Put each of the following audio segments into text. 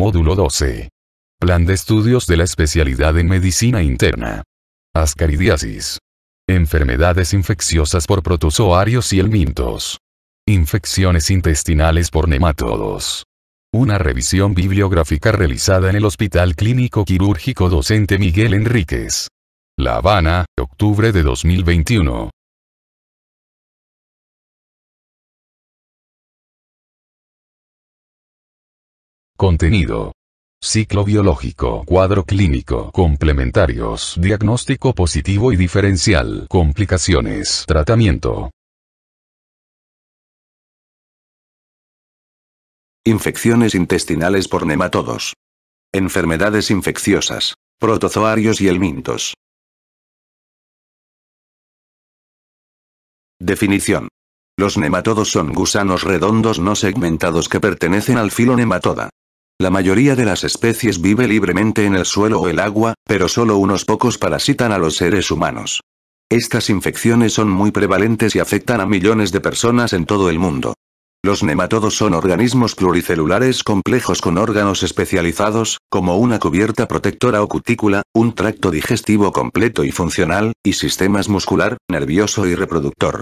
Módulo 12. Plan de estudios de la especialidad en medicina interna. Ascaridiasis. Enfermedades infecciosas por protozoarios y elmintos. Infecciones intestinales por nematodos. Una revisión bibliográfica realizada en el Hospital Clínico Quirúrgico Docente Miguel Enríquez. La Habana, octubre de 2021. Contenido. Ciclo biológico, cuadro clínico, complementarios, diagnóstico positivo y diferencial, complicaciones, tratamiento. Infecciones intestinales por nematodos. Enfermedades infecciosas, protozoarios y elmintos. Definición. Los nematodos son gusanos redondos no segmentados que pertenecen al filo nematoda. La mayoría de las especies vive libremente en el suelo o el agua, pero solo unos pocos parasitan a los seres humanos. Estas infecciones son muy prevalentes y afectan a millones de personas en todo el mundo. Los nematodos son organismos pluricelulares complejos con órganos especializados, como una cubierta protectora o cutícula, un tracto digestivo completo y funcional, y sistemas muscular, nervioso y reproductor.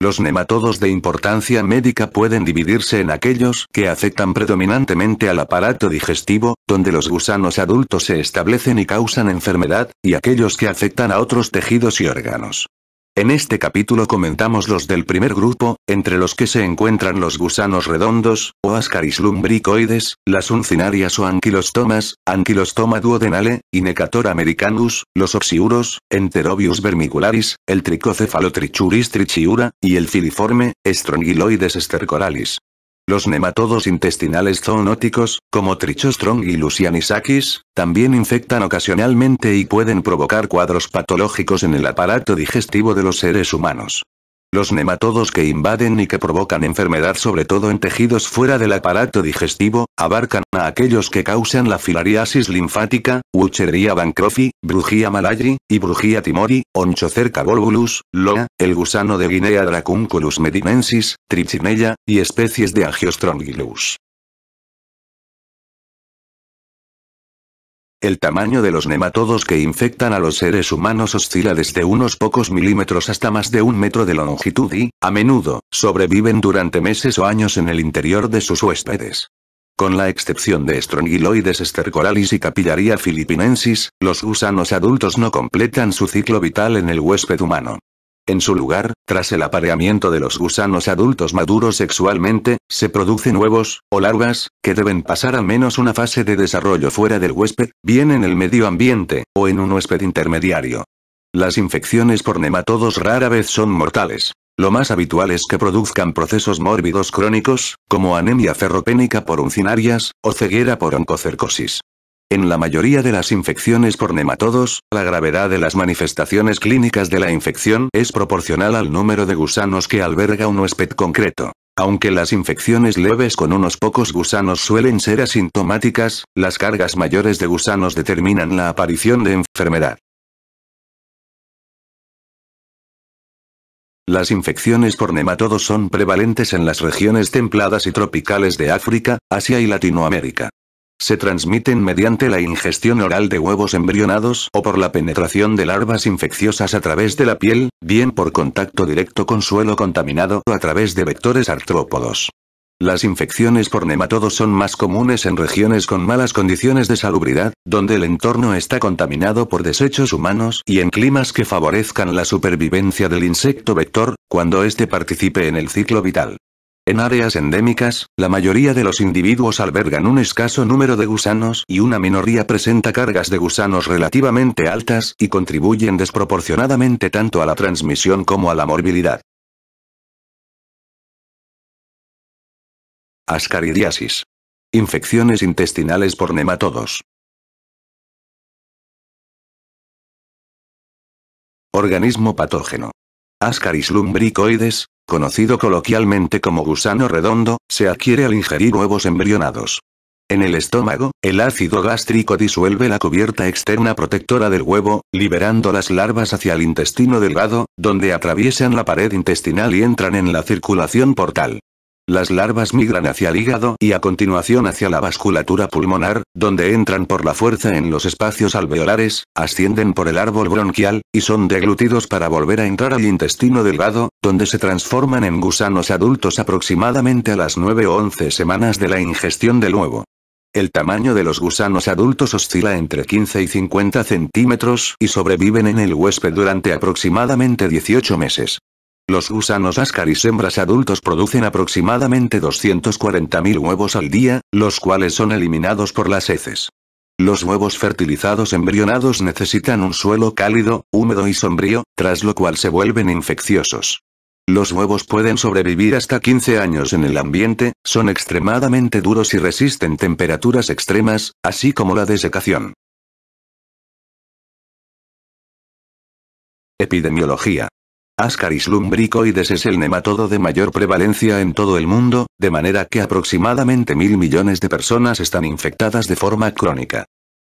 Los nematodos de importancia médica pueden dividirse en aquellos que afectan predominantemente al aparato digestivo, donde los gusanos adultos se establecen y causan enfermedad, y aquellos que afectan a otros tejidos y órganos. En este capítulo comentamos los del primer grupo, entre los que se encuentran los gusanos redondos, o Ascaris lumbricoides, las uncinarias o anquilostomas, anquilostoma duodenale, y Necator americanus, los oxiuros, enterobius vermicularis, el trichuris trichiura, y el filiforme, estrongiloides estercoralis. Los nematodos intestinales zoonóticos, como Trichostrong y Lucianisakis, también infectan ocasionalmente y pueden provocar cuadros patológicos en el aparato digestivo de los seres humanos. Los nematodos que invaden y que provocan enfermedad sobre todo en tejidos fuera del aparato digestivo, abarcan a aquellos que causan la filariasis linfática, Wuchereria bancrofi, Brugia malayri, y Brugia timori, Onchocerca volvulus, Loa, el gusano de Guinea Dracunculus medinensis, Trichinella, y especies de Angiostrongylus. El tamaño de los nematodos que infectan a los seres humanos oscila desde unos pocos milímetros hasta más de un metro de longitud y, a menudo, sobreviven durante meses o años en el interior de sus huéspedes. Con la excepción de Strongyloides estercoralis y Capillaria filipinensis, los gusanos adultos no completan su ciclo vital en el huésped humano. En su lugar, tras el apareamiento de los gusanos adultos maduros sexualmente, se producen huevos, o larvas, que deben pasar al menos una fase de desarrollo fuera del huésped, bien en el medio ambiente, o en un huésped intermediario. Las infecciones por nematodos rara vez son mortales. Lo más habitual es que produzcan procesos mórbidos crónicos, como anemia ferropénica por uncinarias, o ceguera por oncocercosis. En la mayoría de las infecciones por nematodos, la gravedad de las manifestaciones clínicas de la infección es proporcional al número de gusanos que alberga un huésped concreto. Aunque las infecciones leves con unos pocos gusanos suelen ser asintomáticas, las cargas mayores de gusanos determinan la aparición de enfermedad. Las infecciones por nematodos son prevalentes en las regiones templadas y tropicales de África, Asia y Latinoamérica. Se transmiten mediante la ingestión oral de huevos embrionados o por la penetración de larvas infecciosas a través de la piel, bien por contacto directo con suelo contaminado o a través de vectores artrópodos. Las infecciones por nematodos son más comunes en regiones con malas condiciones de salubridad, donde el entorno está contaminado por desechos humanos y en climas que favorezcan la supervivencia del insecto vector, cuando éste participe en el ciclo vital. En áreas endémicas, la mayoría de los individuos albergan un escaso número de gusanos y una minoría presenta cargas de gusanos relativamente altas y contribuyen desproporcionadamente tanto a la transmisión como a la morbilidad. Ascaridiasis. Infecciones intestinales por nematodos. Organismo patógeno. Ascaris lumbricoides, conocido coloquialmente como gusano redondo, se adquiere al ingerir huevos embrionados. En el estómago, el ácido gástrico disuelve la cubierta externa protectora del huevo, liberando las larvas hacia el intestino delgado, donde atraviesan la pared intestinal y entran en la circulación portal. Las larvas migran hacia el hígado y a continuación hacia la vasculatura pulmonar, donde entran por la fuerza en los espacios alveolares, ascienden por el árbol bronquial, y son deglutidos para volver a entrar al intestino delgado, donde se transforman en gusanos adultos aproximadamente a las 9 o 11 semanas de la ingestión del huevo. El tamaño de los gusanos adultos oscila entre 15 y 50 centímetros y sobreviven en el huésped durante aproximadamente 18 meses. Los gusanos ascaris hembras adultos producen aproximadamente 240.000 huevos al día, los cuales son eliminados por las heces. Los huevos fertilizados embrionados necesitan un suelo cálido, húmedo y sombrío, tras lo cual se vuelven infecciosos. Los huevos pueden sobrevivir hasta 15 años en el ambiente, son extremadamente duros y resisten temperaturas extremas, así como la desecación. Epidemiología Ascaris lumbricoides es el nematodo de mayor prevalencia en todo el mundo, de manera que aproximadamente mil millones de personas están infectadas de forma crónica.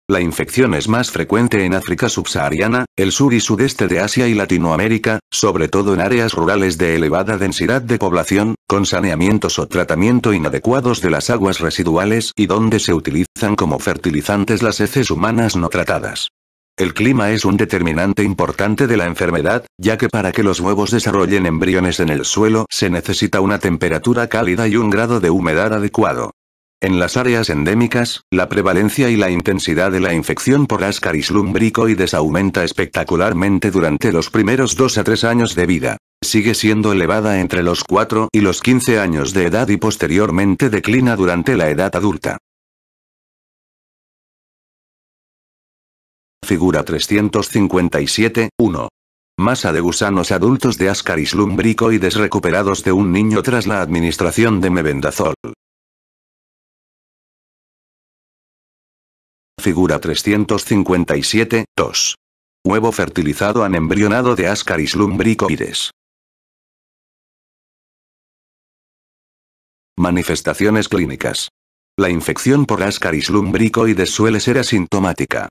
La infección es más frecuente en África subsahariana, el sur y sudeste de Asia y Latinoamérica, sobre todo en áreas rurales de elevada densidad de población, con saneamientos o tratamiento inadecuados de las aguas residuales y donde se utilizan como fertilizantes las heces humanas no tratadas. El clima es un determinante importante de la enfermedad, ya que para que los huevos desarrollen embriones en el suelo se necesita una temperatura cálida y un grado de humedad adecuado. En las áreas endémicas, la prevalencia y la intensidad de la infección por Ascaris lumbricoides aumenta espectacularmente durante los primeros 2 a 3 años de vida. Sigue siendo elevada entre los 4 y los 15 años de edad y posteriormente declina durante la edad adulta. Figura 357, 1. Masa de gusanos adultos de Ascaris lumbricoides recuperados de un niño tras la administración de mebendazol. Figura 357, 2. Huevo fertilizado anembrionado de Ascaris lumbricoides. Manifestaciones clínicas. La infección por Ascaris lumbricoides suele ser asintomática.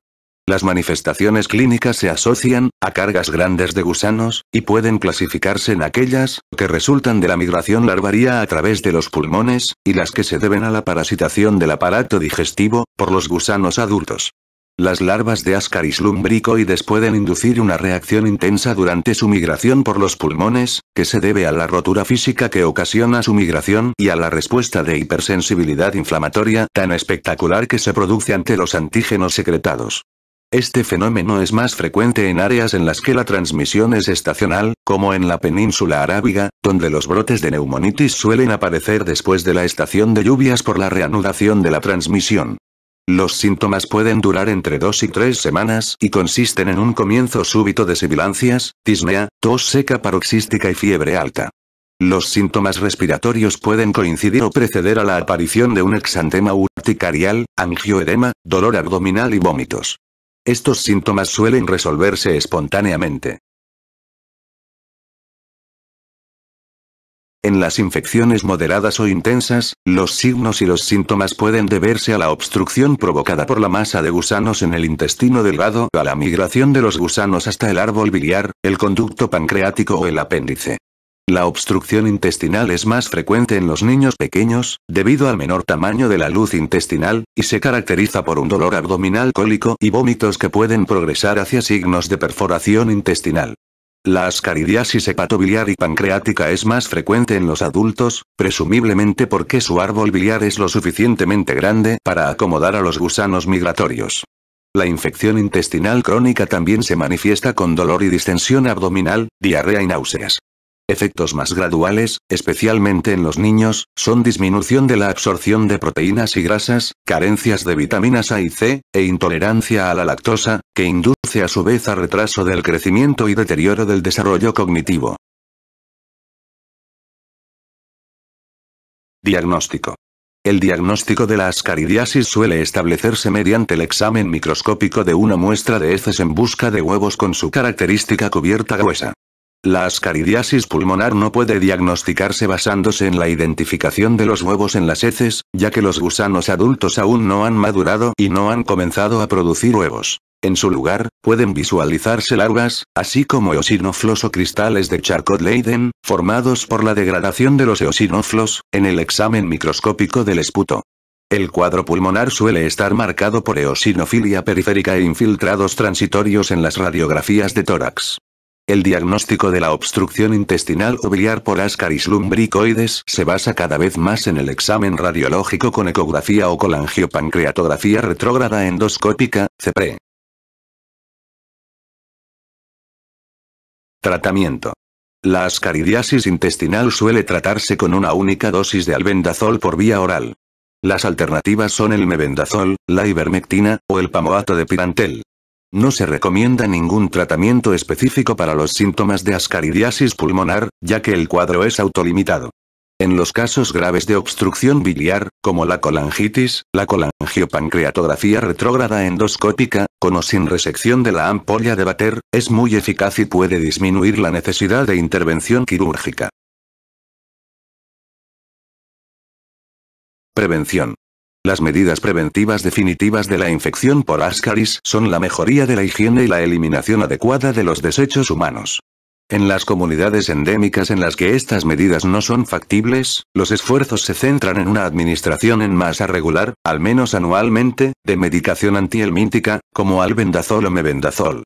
Las manifestaciones clínicas se asocian a cargas grandes de gusanos, y pueden clasificarse en aquellas que resultan de la migración larvaria a través de los pulmones, y las que se deben a la parasitación del aparato digestivo, por los gusanos adultos. Las larvas de Ascaris lumbricoides pueden inducir una reacción intensa durante su migración por los pulmones, que se debe a la rotura física que ocasiona su migración y a la respuesta de hipersensibilidad inflamatoria tan espectacular que se produce ante los antígenos secretados. Este fenómeno es más frecuente en áreas en las que la transmisión es estacional, como en la península arábiga, donde los brotes de neumonitis suelen aparecer después de la estación de lluvias por la reanudación de la transmisión. Los síntomas pueden durar entre dos y tres semanas y consisten en un comienzo súbito de sibilancias, disnea, tos seca paroxística y fiebre alta. Los síntomas respiratorios pueden coincidir o preceder a la aparición de un exantema urticarial, angioedema, dolor abdominal y vómitos. Estos síntomas suelen resolverse espontáneamente. En las infecciones moderadas o intensas, los signos y los síntomas pueden deberse a la obstrucción provocada por la masa de gusanos en el intestino delgado, a la migración de los gusanos hasta el árbol biliar, el conducto pancreático o el apéndice. La obstrucción intestinal es más frecuente en los niños pequeños, debido al menor tamaño de la luz intestinal, y se caracteriza por un dolor abdominal cólico y vómitos que pueden progresar hacia signos de perforación intestinal. La ascaridiasis hepatobiliar y pancreática es más frecuente en los adultos, presumiblemente porque su árbol biliar es lo suficientemente grande para acomodar a los gusanos migratorios. La infección intestinal crónica también se manifiesta con dolor y distensión abdominal, diarrea y náuseas. Efectos más graduales, especialmente en los niños, son disminución de la absorción de proteínas y grasas, carencias de vitaminas A y C, e intolerancia a la lactosa, que induce a su vez a retraso del crecimiento y deterioro del desarrollo cognitivo. Diagnóstico. El diagnóstico de la ascaridiasis suele establecerse mediante el examen microscópico de una muestra de heces en busca de huevos con su característica cubierta gruesa. La ascaridiasis pulmonar no puede diagnosticarse basándose en la identificación de los huevos en las heces, ya que los gusanos adultos aún no han madurado y no han comenzado a producir huevos. En su lugar, pueden visualizarse larvas, así como eosinoflos o cristales de Charcot-Leyden, formados por la degradación de los eosinoflos, en el examen microscópico del esputo. El cuadro pulmonar suele estar marcado por eosinofilia periférica e infiltrados transitorios en las radiografías de tórax. El diagnóstico de la obstrucción intestinal o biliar por ascaris lumbricoides se basa cada vez más en el examen radiológico con ecografía o colangiopancreatografía retrógrada endoscópica, CEPRE. Tratamiento. La ascaridiasis intestinal suele tratarse con una única dosis de albendazol por vía oral. Las alternativas son el mebendazol, la ivermectina, o el pamoato de pirantel. No se recomienda ningún tratamiento específico para los síntomas de ascaridiasis pulmonar, ya que el cuadro es autolimitado. En los casos graves de obstrucción biliar, como la colangitis, la colangiopancreatografía retrógrada endoscópica, con o sin resección de la ampolla de Bater, es muy eficaz y puede disminuir la necesidad de intervención quirúrgica. Prevención. Las medidas preventivas definitivas de la infección por Ascaris son la mejoría de la higiene y la eliminación adecuada de los desechos humanos. En las comunidades endémicas en las que estas medidas no son factibles, los esfuerzos se centran en una administración en masa regular, al menos anualmente, de medicación antihelmíntica, como albendazol o mebendazol.